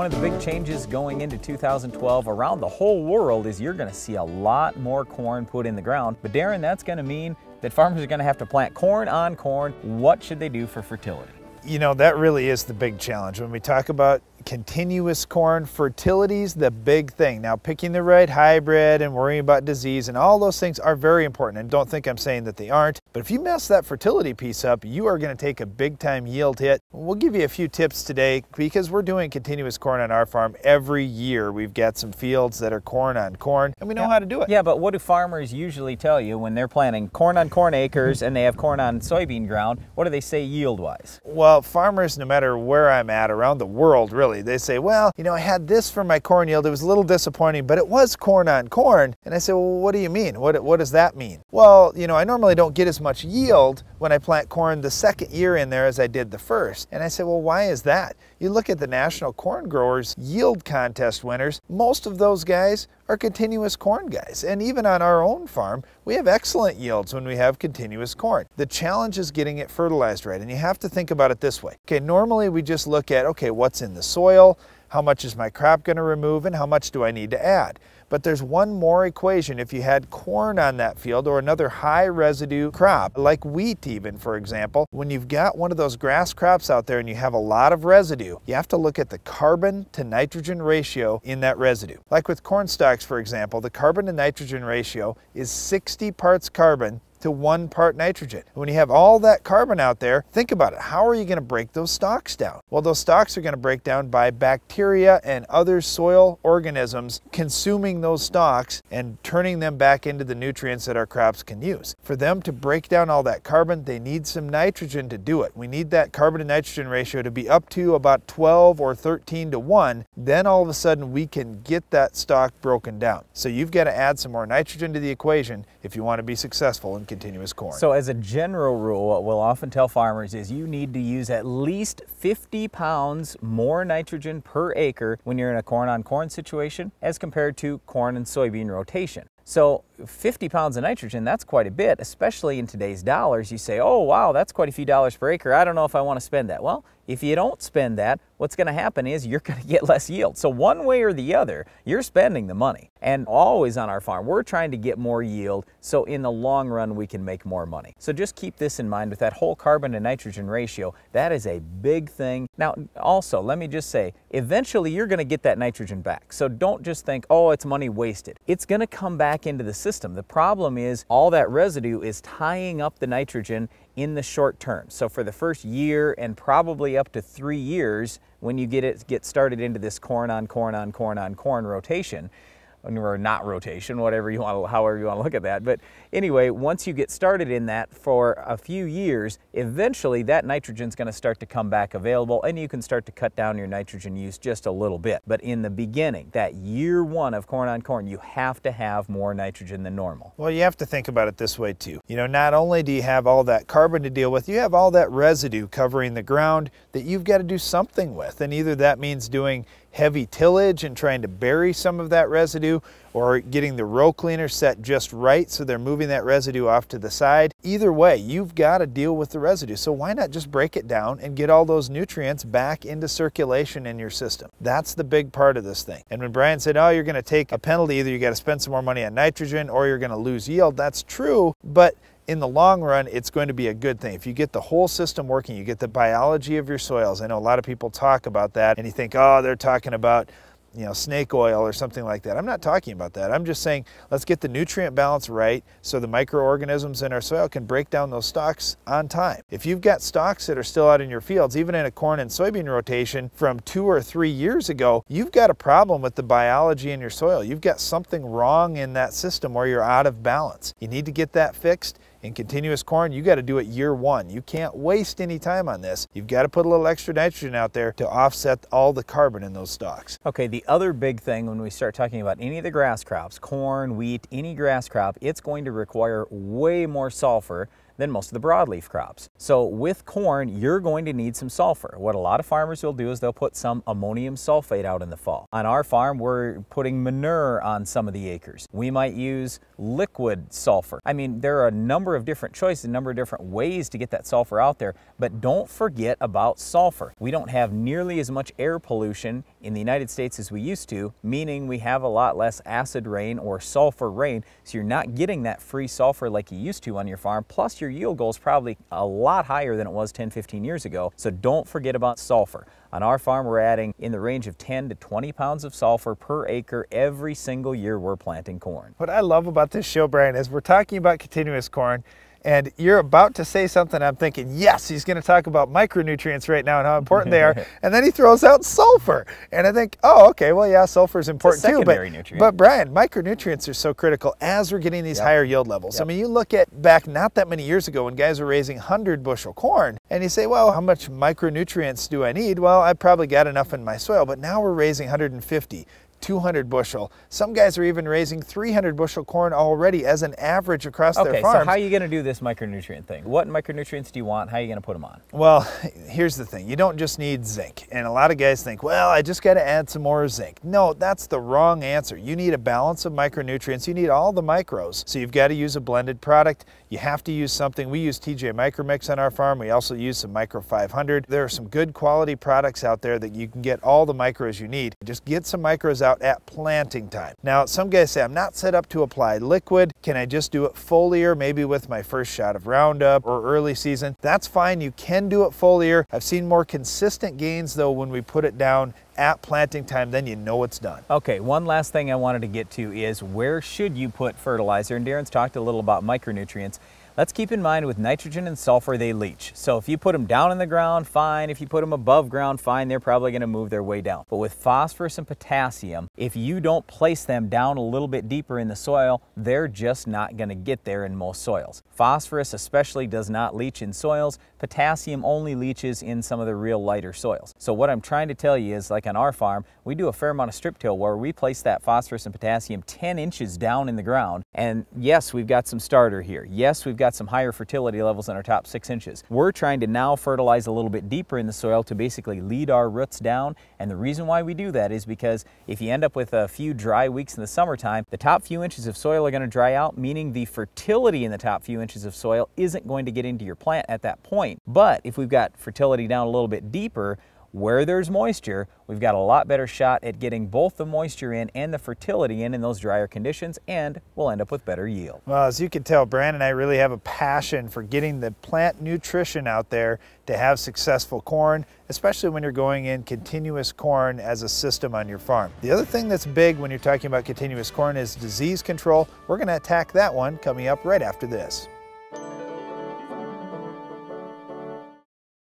One of the big changes going into 2012 around the whole world is you're gonna see a lot more corn put in the ground. But Darren, that's gonna mean that farmers are gonna have to plant corn on corn. What should they do for fertility? you know, that really is the big challenge. When we talk about continuous corn, fertility's the big thing. Now, picking the right hybrid and worrying about disease and all those things are very important. And don't think I'm saying that they aren't. But if you mess that fertility piece up, you are going to take a big time yield hit. We'll give you a few tips today because we're doing continuous corn on our farm every year. We've got some fields that are corn on corn and we know yeah. how to do it. Yeah, but what do farmers usually tell you when they're planting corn on corn acres and they have corn on soybean ground? What do they say yield wise? Well, well, farmers, no matter where I'm at around the world, really, they say, well, you know, I had this for my corn yield. It was a little disappointing, but it was corn on corn. And I say, well, what do you mean? What, what does that mean? Well, you know, I normally don't get as much yield, when I plant corn the second year in there as I did the first. And I said, well, why is that? You look at the National Corn Growers Yield Contest winners, most of those guys are continuous corn guys. And even on our own farm, we have excellent yields when we have continuous corn. The challenge is getting it fertilized right. And you have to think about it this way. Okay, normally we just look at, okay, what's in the soil? How much is my crop gonna remove? And how much do I need to add? But there's one more equation. If you had corn on that field or another high residue crop, like wheat even, for example, when you've got one of those grass crops out there and you have a lot of residue, you have to look at the carbon to nitrogen ratio in that residue. Like with corn stalks, for example, the carbon to nitrogen ratio is 60 parts carbon to one part nitrogen. When you have all that carbon out there, think about it. How are you going to break those stocks down? Well, those stocks are going to break down by bacteria and other soil organisms consuming those stocks and turning them back into the nutrients that our crops can use. For them to break down all that carbon, they need some nitrogen to do it. We need that carbon to nitrogen ratio to be up to about 12 or 13 to 1. Then all of a sudden we can get that stock broken down. So you've got to add some more nitrogen to the equation if you want to be successful in continuous corn. So as a general rule, what we'll often tell farmers is you need to use at least 50 pounds more nitrogen per acre when you're in a corn on corn situation as compared to corn and soybean rotation. So 50 pounds of nitrogen, that's quite a bit, especially in today's dollars. You say, oh, wow, that's quite a few dollars per acre. I don't know if I want to spend that. Well, if you don't spend that, what's going to happen is you're going to get less yield. So one way or the other, you're spending the money. And always on our farm, we're trying to get more yield so in the long run we can make more money. So just keep this in mind with that whole carbon to nitrogen ratio. That is a big thing. Now, also, let me just say, eventually you're going to get that nitrogen back. So don't just think, oh, it's money wasted. It's going to come back back into the system. The problem is all that residue is tying up the nitrogen in the short term. So for the first year and probably up to three years when you get it get started into this corn on corn on corn on corn rotation, or not rotation, whatever you want, to, however you want to look at that. But anyway, once you get started in that for a few years, eventually that nitrogen's going to start to come back available and you can start to cut down your nitrogen use just a little bit. But in the beginning, that year one of corn on corn, you have to have more nitrogen than normal. Well, you have to think about it this way too. You know, not only do you have all that carbon to deal with, you have all that residue covering the ground that you've got to do something with. And either that means doing heavy tillage and trying to bury some of that residue or getting the row cleaner set just right so they're moving that residue off to the side. Either way, you've got to deal with the residue. So why not just break it down and get all those nutrients back into circulation in your system? That's the big part of this thing. And when Brian said, oh, you're going to take a penalty, either you got to spend some more money on nitrogen or you're going to lose yield, that's true. But in the long run, it's going to be a good thing. If you get the whole system working, you get the biology of your soils. I know a lot of people talk about that and you think, oh, they're talking about you know, snake oil or something like that. I'm not talking about that. I'm just saying let's get the nutrient balance right so the microorganisms in our soil can break down those stalks on time. If you've got stalks that are still out in your fields, even in a corn and soybean rotation from two or three years ago, you've got a problem with the biology in your soil. You've got something wrong in that system where you're out of balance. You need to get that fixed in continuous corn, you got to do it year one. You can't waste any time on this. You've got to put a little extra nitrogen out there to offset all the carbon in those stalks. Okay, the other big thing when we start talking about any of the grass crops, corn, wheat, any grass crop, it's going to require way more sulfur than most of the broadleaf crops. So with corn, you're going to need some sulfur. What a lot of farmers will do is they'll put some ammonium sulfate out in the fall. On our farm, we're putting manure on some of the acres. We might use liquid sulfur. I mean, there are a number of different choices, a number of different ways to get that sulfur out there, but don't forget about sulfur. We don't have nearly as much air pollution in the United States as we used to, meaning we have a lot less acid rain or sulfur rain, so you're not getting that free sulfur like you used to on your farm, plus you're your yield goal is probably a lot higher than it was 10, 15 years ago. So don't forget about sulfur. On our farm, we're adding in the range of 10 to 20 pounds of sulfur per acre every single year we're planting corn. What I love about this show, Brian, is we're talking about continuous corn, and you're about to say something. I'm thinking, yes, he's going to talk about micronutrients right now and how important they are. And then he throws out sulfur. And I think, oh, okay, well, yeah, sulfur is important too. But, nutrient. but Brian, micronutrients are so critical as we're getting these yep. higher yield levels. Yep. I mean, you look at back not that many years ago when guys were raising 100 bushel corn and you say, well, how much micronutrients do I need? Well, I probably got enough in my soil, but now we're raising 150, 200 bushel. Some guys are even raising 300 bushel corn already as an average across okay, their farms. Okay, so how are you going to do this micronutrient thing? What micronutrients do you want? How are you going to put them on? Well, here's the thing. You don't just need zinc. And a lot of guys think, well, I just got to add some more zinc. No, that's the wrong answer. You need a balance of micronutrients. You need all the micros. So you've got to use a blended product. You have to use something. We use TJ Micromix on our farm. We also use some Micro 500. There are some good quality products out there that you can get all the micros you need. Just get some micros out out at planting time. Now, some guys say, I'm not set up to apply liquid. Can I just do it foliar, maybe with my first shot of Roundup or early season? That's fine. You can do it foliar. I've seen more consistent gains though when we put it down at planting time, then you know it's done. Okay, one last thing I wanted to get to is where should you put fertilizer? And Darren's talked a little about micronutrients. Let's keep in mind with nitrogen and sulfur, they leach. So if you put them down in the ground, fine. If you put them above ground, fine. They're probably gonna move their way down. But with phosphorus and potassium, if you don't place them down a little bit deeper in the soil, they're just not gonna get there in most soils. Phosphorus especially does not leach in soils. Potassium only leaches in some of the real lighter soils. So what I'm trying to tell you is like on our farm, we do a fair amount of strip till where we place that phosphorus and potassium 10 inches down in the ground. And yes, we've got some starter here. Yes, we've got some higher fertility levels in our top six inches. We're trying to now fertilize a little bit deeper in the soil to basically lead our roots down. And the reason why we do that is because if you end up with a few dry weeks in the summertime, the top few inches of soil are gonna dry out, meaning the fertility in the top few inches of soil isn't going to get into your plant at that point. But if we've got fertility down a little bit deeper, where there's moisture, we've got a lot better shot at getting both the moisture in and the fertility in in those drier conditions, and we'll end up with better yield. Well, as you can tell, Brandon and I really have a passion for getting the plant nutrition out there to have successful corn, especially when you're going in continuous corn as a system on your farm. The other thing that's big when you're talking about continuous corn is disease control. We're gonna attack that one coming up right after this.